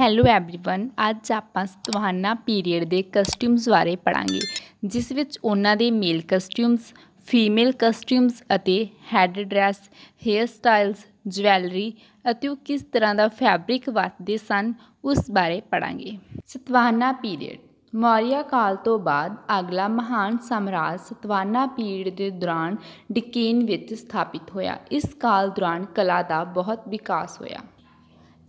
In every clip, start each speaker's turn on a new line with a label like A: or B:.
A: hello everyone ਅੱਜ ਆਪਾਂ ਸਤਵਾਨਾ period ਦੇ ਕਸਟਿਊਮਸ ਬਾਰੇ ਪੜਾਂਗੇ ਜਿਸ ਵਿੱਚ ਉਹਨਾਂ ਦੇ ਮੇਲ ਕਸਟਿਊਮਸ ਫੀਮੇਲ ਕਸਟਿਊਮਸ ਅਤੇ head dress hair styles jewellery ਅਤੇ ਉਹ ਕਿਸ ਤਰ੍ਹਾਂ ਦਾ ਫੈਬਰਿਕ ਵਰਤਦੇ ਸਨ ਉਸ ਬਾਰੇ ਪੜਾਂਗੇ ਸਤਵਾਨਾ ਪੀਰੀਅਡ ਮੌਰੀਆ ਕਾਲ ਤੋਂ ਬਾਅਦ ਅਗਲਾ ਮਹਾਨ ਸਮਰਾਜ ਸਤਵਾਨਾ ਪੀੜ ਦੇ ਦੌਰਾਨ ਡਿਕੇਨ ਵਿੱਚ ਸਥਾਪਿਤ ਹੋਇਆ ਇਸ ਕਾਲ ਦੌਰਾਨ ਕਲਾ ਦਾ ਬਹੁਤ ਵਿਕਾਸ ਹੋਇਆ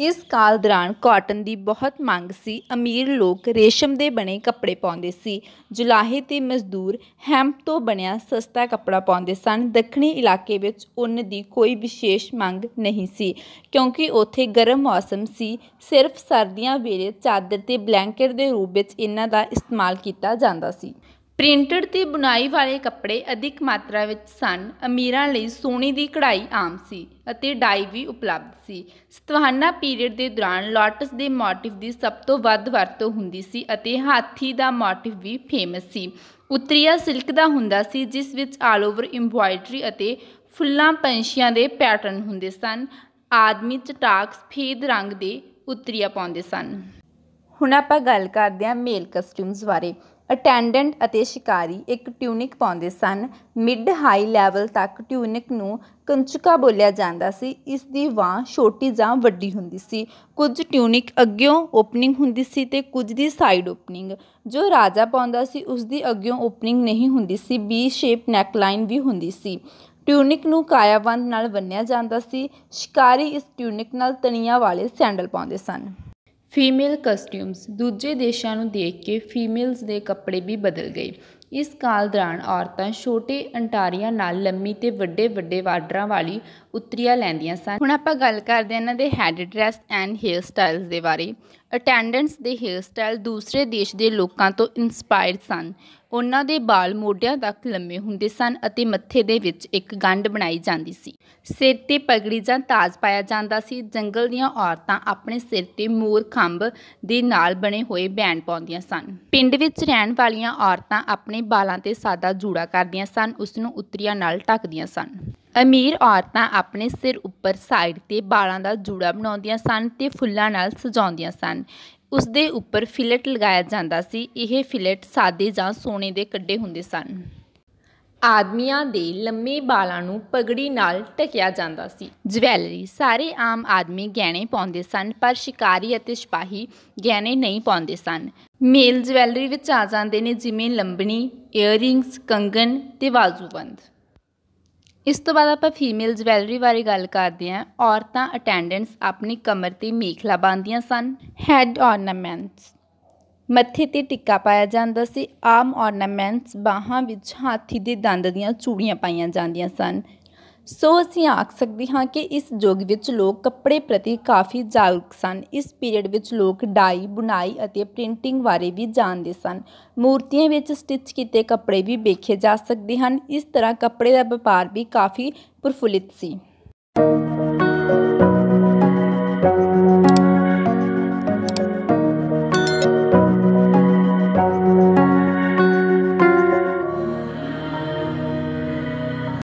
A: ਇਸ ਕਾਲ ਦੌਰਾਨ ਕਾਟਨ ਦੀ ਬਹੁਤ ਮੰਗ ਸੀ ਅਮੀਰ ਲੋਕ ਰੇਸ਼ਮ ਦੇ ਬਣੇ ਕੱਪੜੇ ਪਾਉਂਦੇ ਸੀ ਜੁਲਾਹੇ ਤੇ ਮਜ਼ਦੂਰ ਹੈਂਪ ਤੋਂ ਬਣਿਆ ਸਸਤਾ ਕੱਪੜਾ ਪਾਉਂਦੇ ਸਨ ਦੱਖਣੀ ਇਲਾਕੇ ਵਿੱਚ ਉੱਨ ਦੀ ਕੋਈ ਵਿਸ਼ੇਸ਼ ਮੰਗ ਨਹੀਂ ਸੀ ਕਿਉਂਕਿ ਉੱਥੇ ਗਰਮ ਮੌਸਮ ਸੀ ਸਿਰਫ ਸਰਦੀਆਂ ਵੇਲੇ ਚਾਦਰ ਤੇ ਬਲੈਂਕਟ ਦੇ ਰੂਪ ਵਿੱਚ ਇਹਨਾਂ ਦਾ ਇਸਤੇਮਾਲ ਕੀਤਾ ਜਾਂਦਾ ਸੀ ਪ੍ਰਿੰਟਡ ਤੇ ਬੁਣਾਈ ਵਾਲੇ ਕੱਪੜੇ ਅਧਿਕ ਮਾਤਰਾ ਵਿੱਚ ਸਨ ਅਮੀਰਾਂ ਲਈ ਸੋਨੇ ਦੀ ਕਢਾਈ ਆਮ ਸੀ ਅਤੇ ਡਾਈ ਵੀ ਉਪਲਬਧ ਸੀ ਸਤਵਾਨਾ ਪੀਰੀਅਡ ਦੇ ਦੌਰਾਨ ਲੋਟਸ ਦੇ ਮੋਟਿਫ ਦੀ ਸਭ ਤੋਂ ਵੱਧ ਵਰਤੋਂ ਹੁੰਦੀ ਸੀ ਅਤੇ ਹਾਥੀ ਦਾ ਮੋਟਿਫ ਵੀ ਫੇਮਸ ਸੀ ਉਤਰੀਆ ਸਿਲਕ ਦਾ ਹੁੰਦਾ ਸੀ ਜਿਸ ਵਿੱਚ ਆਲ ਓਵਰ ਐਮਬ੍ਰੋਇਡਰੀ ਅਤੇ ਫੁੱਲਾਂ ਪੰਛੀਆਂ ਦੇ ਪੈਟਰਨ ਹੁੰਦੇ ਸਨ ਆਦਮੀ ਚਟਾਕ ਸਫੇਦ ਰੰਗ ਦੇ ਉਤਰੀਆ ਪਾਉਂਦੇ ਸਨ ਹੁਣ ਆਪਾਂ ਗੱਲ ਕਰਦੇ ਹਾਂ ਮੇਲ ਕਸਟਿਊਮਸ ਬਾਰੇ ਅਟੈਂਡੈਂਟ ਅਤੇ ਸ਼ਿਕਾਰੀ ਇੱਕ ਟਿਊਨਿਕ ਪਾਉਂਦੇ ਸਨ ਮਿਡ ਹਾਈ ਲੈਵਲ ਤੱਕ ਟਿਊਨਿਕ ਨੂੰ ਕੰਚਕਾ ਬੋਲਿਆ ਜਾਂਦਾ ਸੀ ਇਸ ਦੀ ਵਾਂ ਛੋਟੀ ਜਾਂ ਵੱਡੀ ਹੁੰਦੀ ਸੀ ਕੁਝ ਟਿਊਨਿਕ ਅੱਗਿਓਂ ਓਪਨਿੰਗ ਹੁੰਦੀ ਸੀ ਤੇ ਕੁਝ ਦੀ ਸਾਈਡ ਓਪਨਿੰਗ ਜੋ ਰਾਜਾ ਪਾਉਂਦਾ ਸੀ ਉਸ ਦੀ ਅੱਗਿਓਂ ਓਪਨਿੰਗ ਨਹੀਂ ਹੁੰਦੀ ਸੀ ਬੀ ਸ਼ੇਪ ਨੈਕਲਾਈਨ ਵੀ ਹੁੰਦੀ ਸੀ ਟਿਊਨਿਕ ਨੂੰ ਕਾਇਆਬੰਦ ਨਾਲ ਬੰਨਿਆ ਜਾਂਦਾ ਸੀ ਸ਼ਿਕਾਰੀ ਇਸ ਟਿਊਨਿਕ ਨਾਲ ਤਣੀਆਂ ਵਾਲੇ ਸੈਂਡਲ ਪਾਉਂਦੇ ਸਨ ਫੀਮੇਲ ਕਸਟਿਊਮਸ ਦੂਜੇ ਦੇਸ਼ਾਂ ਨੂੰ ਦੇਖ ਕੇ ਫੀਮੇਲਸ ਦੇ ਕੱਪੜੇ ਵੀ ਬਦਲ ਗਏ ਇਸ ਕਾਲ ਦੌਰਾਨ ਔਰਤਾਂ ਛੋਟੇ ਅੰਟਾਰੀਆਂ ਨਾਲ ਲੰਮੀ ਤੇ ਵੱਡੇ ਵੱਡੇ ਵਾਡਰਾਂ ਵਾਲੀ ਉਤਰੀਆਂ ਲੈਂਦੀਆਂ ਸਨ ਹੁਣ ਆਪਾਂ ਗੱਲ ਕਰਦੇ ਹਾਂ ਇਹਨਾਂ ਦੇ head dress and hair styles ਦੇ ਬਾਰੇ ਅਟੈਂਡੈਂਟਸ ਦੇ ਹੇਅਰ ਸਟਾਈਲ ਦੂਸਰੇ ਦੇਸ਼ ਦੇ ਲੋਕਾਂ ਤੋਂ ਇਨਸਪਾਇਰ ਸਨ ਉਹਨਾਂ ਦੇ ਵਾਲ ਮੋਢਿਆਂ ਤੱਕ ਲੰਮੇ ਹੁੰਦੇ ਸਨ ਅਤੇ ਮੱਥੇ ਦੇ ਵਿੱਚ ਇੱਕ ਗੰਢ ਬਣਾਈ ਜਾਂਦੀ ਸੀ ਸਿਰ ਤੇ ਪਗੜੀ ਜਾਂ ਤਾਜ ਪਾਇਆ ਜਾਂਦਾ ਸੀ ਜੰਗਲ ਦੀਆਂ ਔਰਤਾਂ ਆਪਣੇ ਸਿਰ ਤੇ ਮੋਰ ਖੰਭ ਦੇ ਨਾਲ ਬਣੇ ਹੋਏ ਬੈਂਡ ਪਾਉਂਦੀਆਂ ਸਨ ਪਿੰਡ ਵਿੱਚ ਰਹਿਣ ਵਾਲੀਆਂ ਔਰਤਾਂ ਆਪਣੇ ਵਾਲਾਂ ਤੇ ਸਾਦਾ ਜੂੜਾ ਕਰਦੀਆਂ ਸਨ ਉਸ ਨੂੰ ਉਤਰੀਆਂ ਨਾਲ ਢੱਕਦੀਆਂ ਸਨ ਅਮੀਰ ਔਰਤਾਂ ਆਪਣੇ ਸਿਰ ਉੱਪਰ ਸਾਈਡ ਤੇ ਬਾਲਾਂ ਦਾ ਜੂੜਾ ਬਣਾਉਂਦੀਆਂ ਸਨ ਤੇ ਫੁੱਲਾਂ ਨਾਲ ਸਜਾਉਂਦੀਆਂ ਸਨ ਉਸ ਦੇ ਉੱਪਰ ਫਿਲਟ ਲਗਾਇਆ ਜਾਂਦਾ ਸੀ ਇਹ ਫਿਲਟ ਸਾਦੇ ਜਾਂ ਸੋਨੇ ਦੇ ਕੱਡੇ ਹੁੰਦੇ ਸਨ ਆਦਮੀਆਂ ਦੇ ਲੰਮੇ ਬਾਲਾਂ ਨੂੰ ਪਗੜੀ ਨਾਲ ਟਕਿਆ ਜਾਂਦਾ ਸੀ ਜਵੈਲਰੀ ਸਾਰੇ ਆਮ ਆਦਮੀ ਗਹਿਣੇ ਪਾਉਂਦੇ ਸਨ ਪਰ ਸ਼ਿਕਾਰੀ ਅਤੇ ਸਿਪਾਹੀ ਗਹਿਣੇ ਨਹੀਂ ਪਾਉਂਦੇ ਸਨ ਮੇਲ ਜਵੈਲਰੀ ਵਿੱਚ ਆ ਜਾਂਦੇ ਨੇ ਜਿਵੇਂ ਲੰਬਣੀ ਈਅਰਿੰਗਸ ਕੰਗਣ ਤੇ ਬਾਜ਼ੂਬੰਦ ਇਸ ਤੋਂ ਬਾਅਦ ਆਪਾਂ ਫੀਮੇਲ ਜਵੈਲਰੀ ਬਾਰੇ ਗੱਲ ਕਰਦੇ ਹਾਂ ਔਰਤਾਂ ਅਟੈਂਡੈਂਟਸ ਆਪਣੀ ਕਮਰ ਤੇ ਮੇਖਲਾ ਬੰਨ੍ਹਦੀਆਂ ਸਨ ਹੈਡ ਆਰਨਾਮੈਂਟਸ ਮੱਥੇ ਤੇ ਟਿੱਕਾ ਪਾਇਆ ਜਾਂਦਾ ਸੀ ਆਮ ਆਰਨਾਮੈਂਟਸ ਬਾਹਾਂ ਵਿੱਚ ਹਾਥੀ ਦੇ ਦੰਦ ਦੀਆਂ ਚੂੜੀਆਂ ਪਾਈਆਂ ਜਾਂਦੀਆਂ ਸਨ ਸੋ ਅਸੀਂ ਆਖ ਸਕਦੇ ਹਾਂ ਕਿ ਇਸ ਯੁੱਗ ਵਿੱਚ ਲੋਕ ਕੱਪੜੇ ਪ੍ਰਤੀ ਕਾਫੀ ਜਾਗਰੂਕ ਸਨ ਇਸ ਪੀਰੀਅਡ ਵਿੱਚ ਲੋਕ ਡਾਈ ਬੁਨਾਈ ਅਤੇ ਪ੍ਰਿੰਟਿੰਗ ਬਾਰੇ ਵੀ ਜਾਣਦੇ ਸਨ ਮੂਰਤੀਆਂ ਵਿੱਚ ਸਟਿਚ ਕੀਤੇ ਕੱਪੜੇ ਵੀ ਵੇਖੇ ਜਾ ਸਕਦੇ ਹਨ ਇਸ ਤਰ੍ਹਾਂ ਕੱਪੜੇ ਦਾ ਵਪਾਰ ਵੀ ਕਾਫੀ ਪ੍ਰਫੁੱਲਿਤ ਸੀ